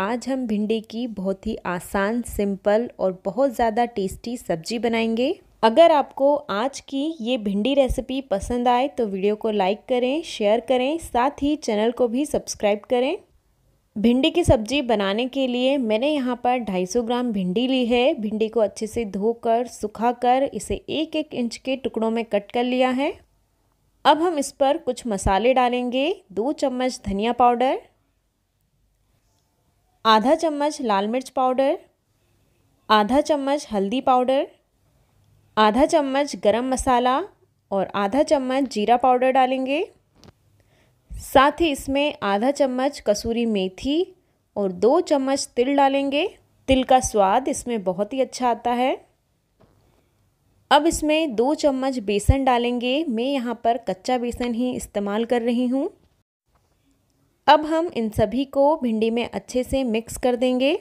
आज हम भिंडी की बहुत ही आसान सिंपल और बहुत ज़्यादा टेस्टी सब्जी बनाएंगे अगर आपको आज की ये भिंडी रेसिपी पसंद आए तो वीडियो को लाइक करें शेयर करें साथ ही चैनल को भी सब्सक्राइब करें भिंडी की सब्जी बनाने के लिए मैंने यहाँ पर 250 ग्राम भिंडी ली है भिंडी को अच्छे से धोकर सुखाकर इसे एक एक इंच के टुकड़ों में कट कर लिया है अब हम इस पर कुछ मसाले डालेंगे दो चम्मच धनिया पाउडर आधा चम्मच लाल मिर्च पाउडर आधा चम्मच हल्दी पाउडर आधा चम्मच गरम मसाला और आधा चम्मच जीरा पाउडर डालेंगे साथ ही इसमें आधा चम्मच कसूरी मेथी और दो चम्मच तिल डालेंगे तिल का स्वाद इसमें बहुत ही अच्छा आता है अब इसमें दो चम्मच बेसन डालेंगे मैं यहाँ पर कच्चा बेसन ही इस्तेमाल कर रही हूँ अब हम इन सभी को भिंडी में अच्छे से मिक्स कर देंगे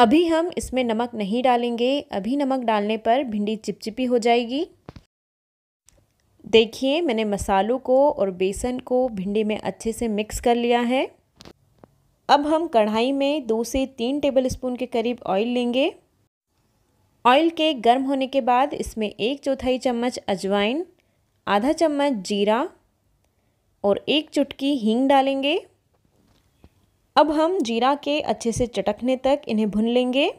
अभी हम इसमें नमक नहीं डालेंगे अभी नमक डालने पर भिंडी चिपचिपी हो जाएगी देखिए मैंने मसालों को और बेसन को भिंडी में अच्छे से मिक्स कर लिया है अब हम कढ़ाई में दो से तीन टेबल स्पून के करीब ऑयल लेंगे ऑयल के गर्म होने के बाद इसमें एक चौथाई चम्मच अजवाइन आधा चम्मच जीरा और एक चुटकी हींग डालेंगे अब हम जीरा के अच्छे से चटकने तक इन्हें भुन लेंगे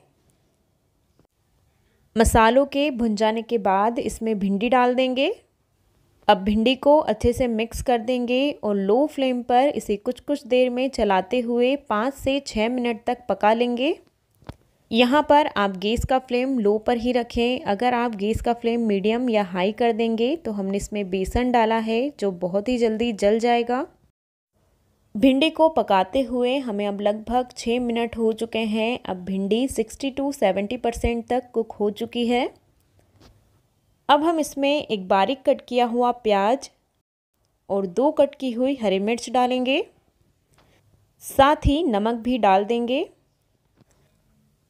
मसालों के भुन जाने के बाद इसमें भिंडी डाल देंगे अब भिंडी को अच्छे से मिक्स कर देंगे और लो फ्लेम पर इसे कुछ कुछ देर में चलाते हुए पाँच से छः मिनट तक पका लेंगे यहाँ पर आप गैस का फ्लेम लो पर ही रखें अगर आप गैस का फ्लेम मीडियम या हाई कर देंगे तो हमने इसमें बेसन डाला है जो बहुत ही जल्दी जल जाएगा भिंडी को पकाते हुए हमें अब लगभग छः मिनट हो चुके हैं अब भिंडी सिक्सटी टू सेवेंटी परसेंट तक कुक हो चुकी है अब हम इसमें एक बारीक कट किया हुआ प्याज और दो कट की हुई हरी मिर्च डालेंगे साथ ही नमक भी डाल देंगे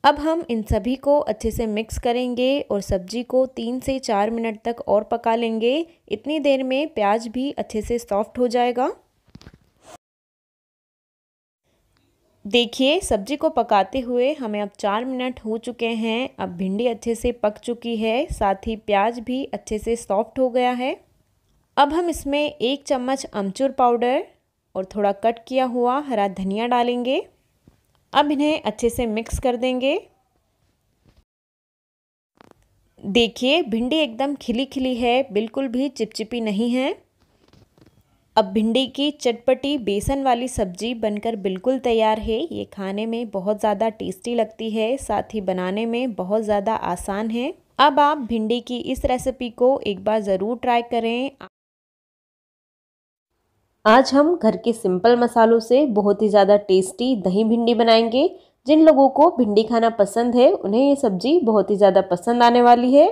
अब हम इन सभी को अच्छे से मिक्स करेंगे और सब्जी को तीन से चार मिनट तक और पका लेंगे इतनी देर में प्याज भी अच्छे से सॉफ्ट हो जाएगा देखिए सब्जी को पकाते हुए हमें अब चार मिनट हो चुके हैं अब भिंडी अच्छे से पक चुकी है साथ ही प्याज भी अच्छे से सॉफ्ट हो गया है अब हम इसमें एक चम्मच अमचूर पाउडर और थोड़ा कट किया हुआ हरा धनिया डालेंगे अब इन्हें अच्छे से मिक्स कर देंगे देखिए भिंडी एकदम खिली खिली है बिल्कुल भी चिपचिपी नहीं है अब भिंडी की चटपटी बेसन वाली सब्जी बनकर बिल्कुल तैयार है ये खाने में बहुत ज़्यादा टेस्टी लगती है साथ ही बनाने में बहुत ज़्यादा आसान है अब आप भिंडी की इस रेसिपी को एक बार ज़रूर ट्राई करें आज हम घर के सिंपल मसालों से बहुत ही ज़्यादा टेस्टी दही भिंडी बनाएंगे जिन लोगों को भिंडी खाना पसंद है उन्हें ये सब्ज़ी बहुत ही ज़्यादा पसंद आने वाली है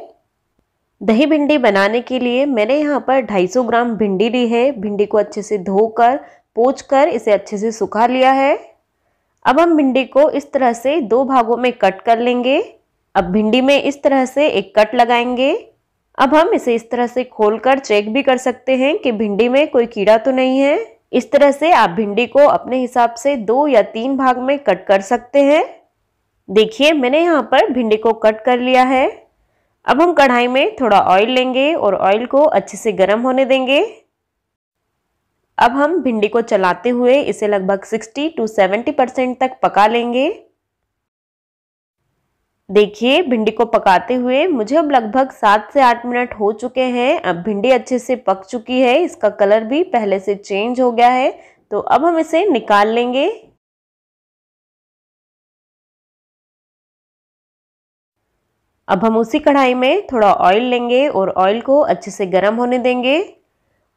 दही भिंडी बनाने के लिए मैंने यहाँ पर 250 ग्राम भिंडी ली है भिंडी को अच्छे से धोकर पोच कर इसे अच्छे से सुखा लिया है अब हम भिंडी को इस तरह से दो भागों में कट कर लेंगे अब भिंडी में इस तरह से एक कट लगाएंगे अब हम इसे इस तरह से खोलकर चेक भी कर सकते हैं कि भिंडी में कोई कीड़ा तो नहीं है इस तरह से आप भिंडी को अपने हिसाब से दो या तीन भाग में कट कर सकते हैं देखिए मैंने यहाँ पर भिंडी को कट कर लिया है अब हम कढ़ाई में थोड़ा ऑयल लेंगे और ऑयल को अच्छे से गर्म होने देंगे अब हम भिंडी को चलाते हुए इसे लगभग 60 टू 70 परसेंट तक पका लेंगे देखिए भिंडी को पकाते हुए मुझे अब लगभग सात से आठ मिनट हो चुके हैं अब भिंडी अच्छे से पक चुकी है इसका कलर भी पहले से चेंज हो गया है तो अब हम इसे निकाल लेंगे अब हम उसी कढ़ाई में थोड़ा ऑयल लेंगे और ऑयल को अच्छे से गर्म होने देंगे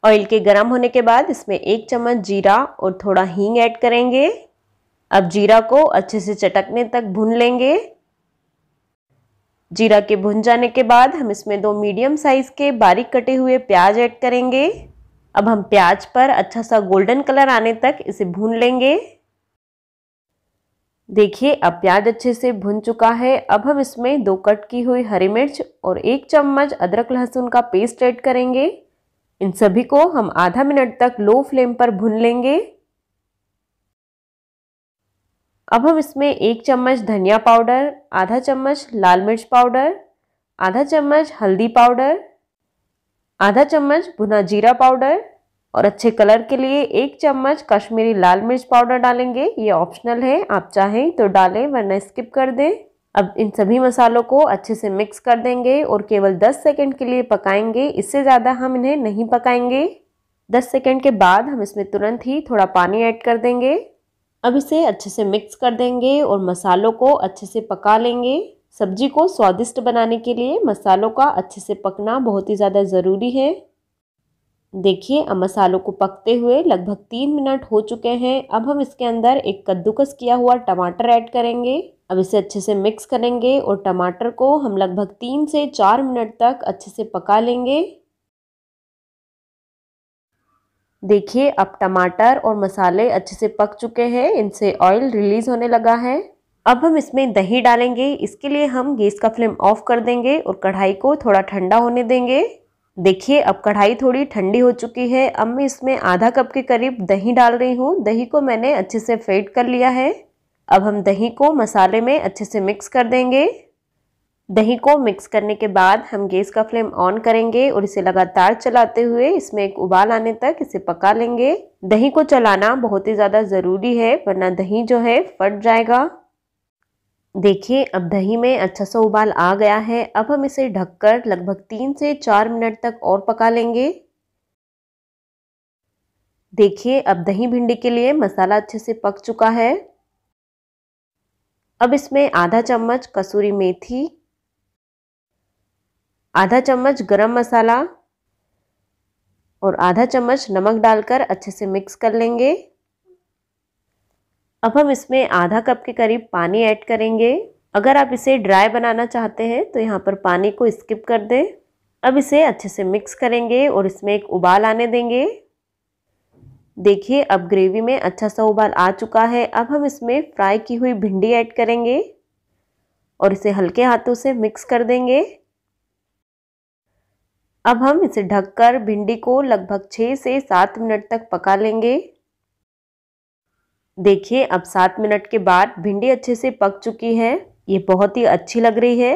ऑयल के गर्म होने के बाद इसमें एक चम्मच जीरा और थोड़ा हींग ऐड करेंगे अब जीरा को अच्छे से चटकने तक भून लेंगे जीरा के भुन जाने के बाद हम इसमें दो मीडियम साइज़ के बारीक कटे हुए प्याज ऐड करेंगे अब हम प्याज पर अच्छा सा गोल्डन कलर आने तक इसे भून लेंगे देखिए अब प्याज अच्छे से भुन चुका है अब हम इसमें दो कट की हुई हरी मिर्च और एक चम्मच अदरक लहसुन का पेस्ट ऐड करेंगे इन सभी को हम आधा मिनट तक लो फ्लेम पर भून लेंगे अब हम इसमें एक चम्मच धनिया पाउडर आधा चम्मच लाल मिर्च पाउडर आधा चम्मच हल्दी पाउडर आधा चम्मच भुना जीरा पाउडर और अच्छे कलर के लिए एक चम्मच कश्मीरी लाल मिर्च पाउडर डालेंगे ये ऑप्शनल है आप चाहें तो डालें वरना स्किप कर दें अब इन सभी मसालों को अच्छे से मिक्स कर देंगे और केवल 10 सेकंड के लिए पकाएंगे इससे ज़्यादा हम इन्हें नहीं पकाएंगे 10 सेकंड के बाद हम इसमें तुरंत ही थोड़ा पानी ऐड कर देंगे अब इसे अच्छे से मिक्स कर देंगे और मसालों को अच्छे से पका लेंगे सब्जी को स्वादिष्ट बनाने के लिए मसालों का अच्छे से पकना बहुत ही ज़्यादा ज़रूरी है देखिए अब मसालों को पकते हुए लगभग तीन मिनट हो चुके हैं अब हम इसके अंदर एक कद्दूकस किया हुआ टमाटर ऐड करेंगे अब इसे अच्छे से मिक्स करेंगे और टमाटर को हम लगभग तीन से चार मिनट तक अच्छे से पका लेंगे देखिए अब टमाटर और मसाले अच्छे से पक चुके हैं इनसे ऑयल रिलीज़ होने लगा है अब हम इसमें दही डालेंगे इसके लिए हम गैस का फ्लेम ऑफ कर देंगे और कढ़ाई को थोड़ा ठंडा होने देंगे देखिए अब कढ़ाई थोड़ी ठंडी हो चुकी है अब मैं इसमें आधा कप के करीब दही डाल रही हूँ दही को मैंने अच्छे से फेड कर लिया है अब हम दही को मसाले में अच्छे से मिक्स कर देंगे दही को मिक्स करने के बाद हम गैस का फ्लेम ऑन करेंगे और इसे लगातार चलाते हुए इसमें एक उबाल आने तक इसे पका लेंगे दही को चलाना बहुत ही ज़्यादा ज़रूरी है वरना दही जो है फट जाएगा देखिए अब दही में अच्छा सा उबाल आ गया है अब हम इसे ढककर लगभग तीन से चार मिनट तक और पका लेंगे देखिए अब दही भिंडी के लिए मसाला अच्छे से पक चुका है अब इसमें आधा चम्मच कसूरी मेथी आधा चम्मच गरम मसाला और आधा चम्मच नमक डालकर अच्छे से मिक्स कर लेंगे अब हम इसमें आधा कप के करीब पानी ऐड करेंगे अगर आप इसे ड्राई बनाना चाहते हैं तो यहाँ पर पानी को स्किप कर दें अब इसे अच्छे से मिक्स करेंगे और इसमें एक उबाल आने देंगे देखिए अब ग्रेवी में अच्छा सा उबाल आ चुका है अब हम इसमें फ्राई की हुई भिंडी ऐड करेंगे और इसे हल्के हाथों से मिक्स कर देंगे अब हम इसे ढककर भिंडी को लगभग छः से सात मिनट तक पका लेंगे देखिए अब सात मिनट के बाद भिंडी अच्छे से पक चुकी है ये बहुत ही अच्छी लग रही है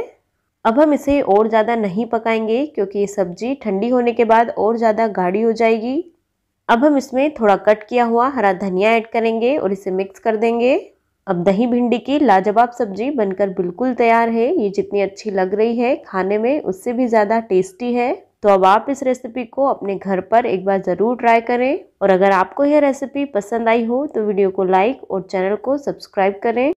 अब हम इसे और ज़्यादा नहीं पकाएंगे क्योंकि ये सब्ज़ी ठंडी होने के बाद और ज़्यादा गाढ़ी हो जाएगी अब हम इसमें थोड़ा कट किया हुआ हरा धनिया ऐड करेंगे और इसे मिक्स कर देंगे अब दही भिंडी की लाजवाब सब्जी बनकर बिल्कुल तैयार है ये जितनी अच्छी लग रही है खाने में उससे भी ज़्यादा टेस्टी है तो अब आप इस रेसिपी को अपने घर पर एक बार ज़रूर ट्राई करें और अगर आपको यह रेसिपी पसंद आई हो तो वीडियो को लाइक और चैनल को सब्सक्राइब करें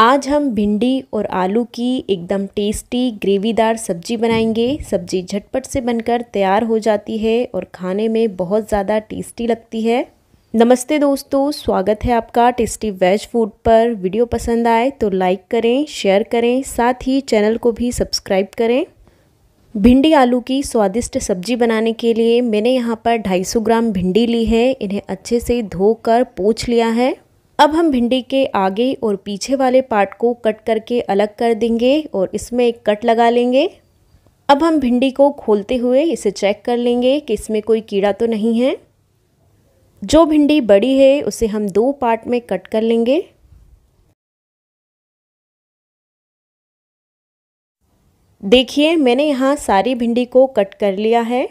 आज हम भिंडी और आलू की एकदम टेस्टी ग्रेवीदार सब्जी बनाएंगे सब्जी झटपट से बनकर तैयार हो जाती है और खाने में बहुत ज़्यादा टेस्टी लगती है नमस्ते दोस्तों स्वागत है आपका टेस्टी वेज फूड पर वीडियो पसंद आए तो लाइक करें शेयर करें साथ ही चैनल को भी सब्सक्राइब करें भिंडी आलू की स्वादिष्ट सब्जी बनाने के लिए मैंने यहाँ पर 250 ग्राम भिंडी ली है इन्हें अच्छे से धोकर पोछ लिया है अब हम भिंडी के आगे और पीछे वाले पार्ट को कट करके अलग कर देंगे और इसमें एक कट लगा लेंगे अब हम भिंडी को खोलते हुए इसे चेक कर लेंगे कि इसमें कोई कीड़ा तो नहीं है जो भिंडी बड़ी है उसे हम दो पार्ट में कट कर लेंगे देखिए मैंने यहाँ सारी भिंडी को कट कर लिया है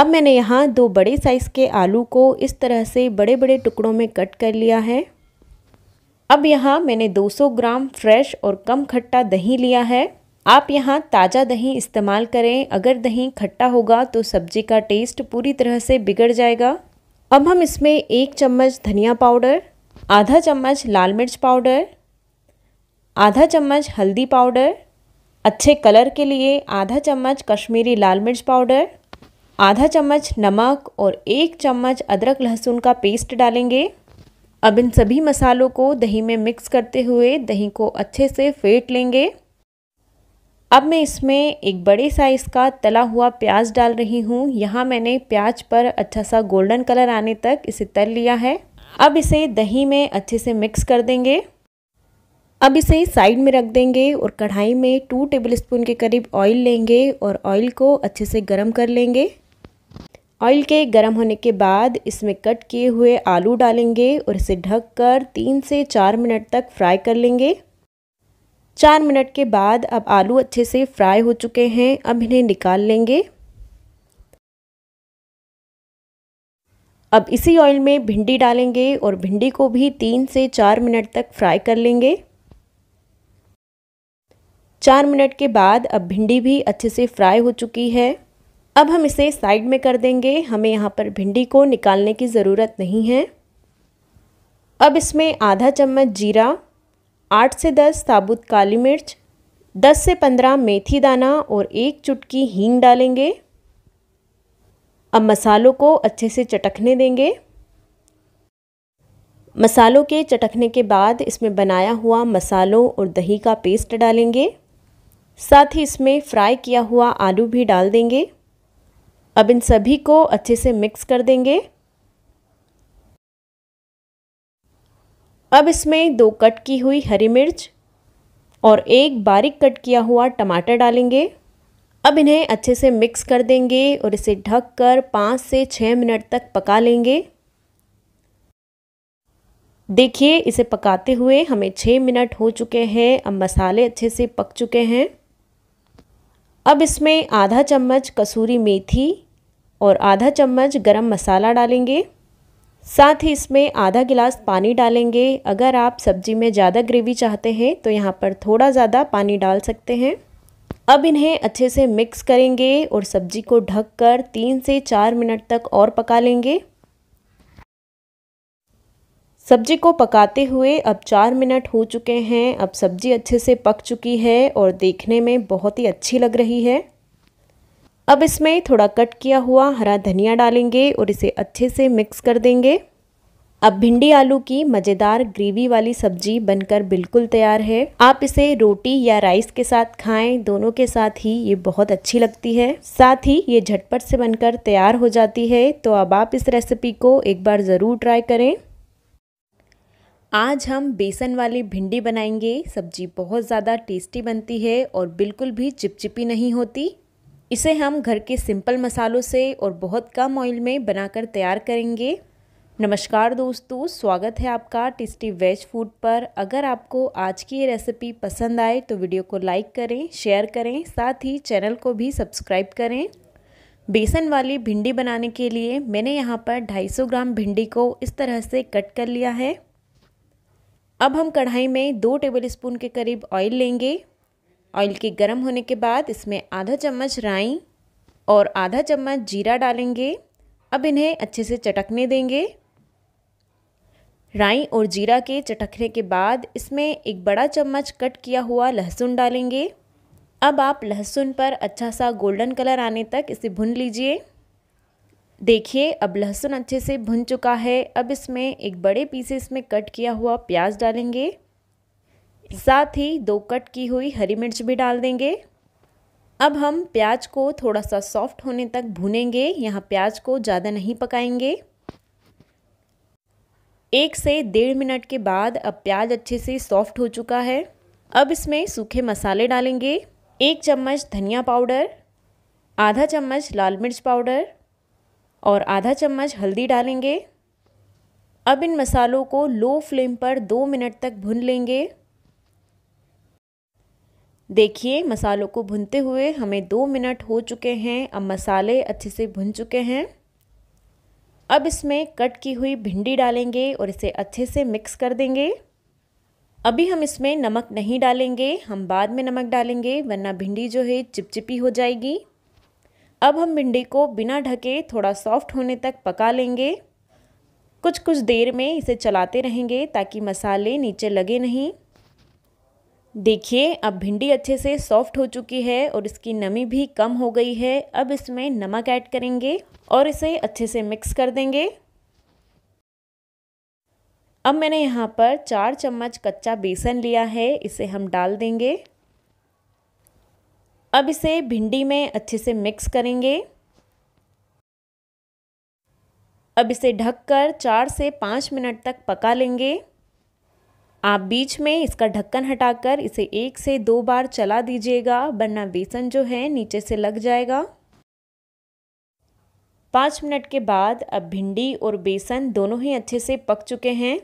अब मैंने यहाँ दो बड़े साइज़ के आलू को इस तरह से बड़े बड़े टुकड़ों में कट कर लिया है अब यहाँ मैंने 200 ग्राम फ्रेश और कम खट्टा दही लिया है आप यहाँ ताज़ा दही इस्तेमाल करें अगर दही खट्टा होगा तो सब्जी का टेस्ट पूरी तरह से बिगड़ जाएगा अब हम इसमें एक चम्मच धनिया पाउडर आधा चम्मच लाल मिर्च पाउडर आधा चम्मच हल्दी पाउडर अच्छे कलर के लिए आधा चम्मच कश्मीरी लाल मिर्च पाउडर आधा चम्मच नमक और एक चम्मच अदरक लहसुन का पेस्ट डालेंगे अब इन सभी मसालों को दही में मिक्स करते हुए दही को अच्छे से फेंट लेंगे अब मैं इसमें एक बड़े साइज़ का तला हुआ प्याज डाल रही हूँ यहाँ मैंने प्याज पर अच्छा सा गोल्डन कलर आने तक इसे तल लिया है अब इसे दही में अच्छे से मिक्स कर देंगे अब इसे साइड में रख देंगे और कढ़ाई में टू टेबल स्पून के करीब ऑयल लेंगे और ऑयल को अच्छे से गर्म कर लेंगे ऑयल के गर्म होने के बाद इसमें कट किए हुए आलू डालेंगे और इसे ढककर तीन से चार मिनट तक फ्राई कर लेंगे चार मिनट के बाद अब आलू अच्छे से फ्राई हो चुके हैं अब इन्हें निकाल लेंगे अब इसी ऑयल में भिंडी डालेंगे और भिंडी को भी तीन से चार मिनट तक फ्राई कर लेंगे चार मिनट के बाद अब भिंडी भी अच्छे से फ्राई हो चुकी है अब हम इसे साइड में कर देंगे हमें यहाँ पर भिंडी को निकालने की ज़रूरत नहीं है अब इसमें आधा चम्मच जीरा आठ से दस साबुत काली मिर्च दस से पंद्रह मेथी दाना और एक चुटकी हींग डालेंगे अब मसालों को अच्छे से चटकने देंगे मसालों के चटकने के बाद इसमें बनाया हुआ मसालों और दही का पेस्ट डालेंगे साथ ही इसमें फ्राई किया हुआ आलू भी डाल देंगे अब इन सभी को अच्छे से मिक्स कर देंगे अब इसमें दो कट की हुई हरी मिर्च और एक बारीक कट किया हुआ टमाटर डालेंगे अब इन्हें अच्छे से मिक्स कर देंगे और इसे ढक कर पाँच से छः मिनट तक पका लेंगे देखिए इसे पकाते हुए हमें छः मिनट हो चुके हैं अब मसाले अच्छे से पक चुके हैं अब इसमें आधा चम्मच कसूरी मेथी और आधा चम्मच गरम मसाला डालेंगे साथ ही इसमें आधा गिलास पानी डालेंगे अगर आप सब्जी में ज़्यादा ग्रेवी चाहते हैं तो यहाँ पर थोड़ा ज़्यादा पानी डाल सकते हैं अब इन्हें अच्छे से मिक्स करेंगे और सब्जी को ढककर तीन से चार मिनट तक और पका लेंगे सब्जी को पकाते हुए अब चार मिनट हो चुके हैं अब सब्जी अच्छे से पक चुकी है और देखने में बहुत ही अच्छी लग रही है अब इसमें थोड़ा कट किया हुआ हरा धनिया डालेंगे और इसे अच्छे से मिक्स कर देंगे अब भिंडी आलू की मज़ेदार ग्रेवी वाली सब्जी बनकर बिल्कुल तैयार है आप इसे रोटी या राइस के साथ खाएं दोनों के साथ ही ये बहुत अच्छी लगती है साथ ही ये झटपट से बनकर तैयार हो जाती है तो अब आप इस रेसिपी को एक बार ज़रूर ट्राई करें आज हम बेसन वाली भिंडी बनाएंगे सब्जी बहुत ज़्यादा टेस्टी बनती है और बिल्कुल भी चिपचिपी नहीं होती इसे हम घर के सिंपल मसालों से और बहुत कम ऑयल में बनाकर तैयार करेंगे नमस्कार दोस्तों स्वागत है आपका टेस्टी वेज फूड पर अगर आपको आज की ये रेसिपी पसंद आए तो वीडियो को लाइक करें शेयर करें साथ ही चैनल को भी सब्सक्राइब करें बेसन वाली भिंडी बनाने के लिए मैंने यहाँ पर 250 ग्राम भिंडी को इस तरह से कट कर लिया है अब हम कढ़ाई में दो टेबल स्पून के करीब ऑयल लेंगे ऑयल के गर्म होने के बाद इसमें आधा चम्मच राई और आधा चम्मच जीरा डालेंगे अब इन्हें अच्छे से चटकने देंगे राई और जीरा के चटकने के बाद इसमें एक बड़ा चम्मच कट किया हुआ लहसुन डालेंगे अब आप लहसुन पर अच्छा सा गोल्डन कलर आने तक इसे भून लीजिए देखिए अब लहसुन अच्छे से भुन चुका है अब इसमें एक बड़े पीसेस में कट किया हुआ प्याज डालेंगे साथ ही दो कट की हुई हरी मिर्च भी डाल देंगे अब हम प्याज को थोड़ा सा सॉफ्ट होने तक भुनेंगे यहाँ प्याज को ज़्यादा नहीं पकाएंगे एक से डेढ़ मिनट के बाद अब प्याज अच्छे से सॉफ्ट हो चुका है अब इसमें सूखे मसाले डालेंगे एक चम्मच धनिया पाउडर आधा चम्मच लाल मिर्च पाउडर और आधा चम्मच हल्दी डालेंगे अब इन मसालों को लो फ्लेम पर दो मिनट तक भून लेंगे देखिए मसालों को भुनते हुए हमें दो मिनट हो चुके हैं अब मसाले अच्छे से भुन चुके हैं अब इसमें कट की हुई भिंडी डालेंगे और इसे अच्छे से मिक्स कर देंगे अभी हम इसमें नमक नहीं डालेंगे हम बाद में नमक डालेंगे वरना भिंडी जो है चिपचिपी हो जाएगी अब हम भिंडी को बिना ढके थोड़ा सॉफ्ट होने तक पका लेंगे कुछ कुछ देर में इसे चलाते रहेंगे ताकि मसाले नीचे लगे नहीं देखिए अब भिंडी अच्छे से सॉफ्ट हो चुकी है और इसकी नमी भी कम हो गई है अब इसमें नमक ऐड करेंगे और इसे अच्छे से मिक्स कर देंगे अब मैंने यहाँ पर चार चम्मच कच्चा बेसन लिया है इसे हम डाल देंगे अब इसे भिंडी में अच्छे से मिक्स करेंगे अब इसे ढककर चार से पाँच मिनट तक पका लेंगे आप बीच में इसका ढक्कन हटाकर इसे एक से दो बार चला दीजिएगा वरना बेसन जो है नीचे से लग जाएगा पाँच मिनट के बाद अब भिंडी और बेसन दोनों ही अच्छे से पक चुके हैं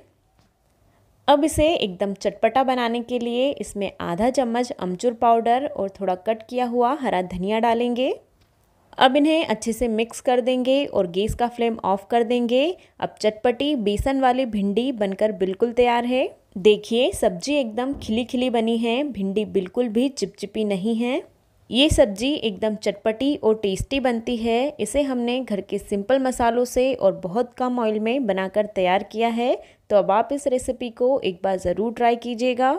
अब इसे एकदम चटपटा बनाने के लिए इसमें आधा चम्मच अमचूर पाउडर और थोड़ा कट किया हुआ हरा धनिया डालेंगे अब इन्हें अच्छे से मिक्स कर देंगे और गैस का फ्लेम ऑफ कर देंगे अब चटपटी बेसन वाली भिंडी बनकर बिल्कुल तैयार है देखिए सब्जी एकदम खिली खिली बनी है भिंडी बिल्कुल भी चिपचिपी नहीं है ये सब्जी एकदम चटपटी और टेस्टी बनती है इसे हमने घर के सिंपल मसालों से और बहुत कम ऑयल में बनाकर तैयार किया है तो अब आप इस रेसिपी को एक बार ज़रूर ट्राई कीजिएगा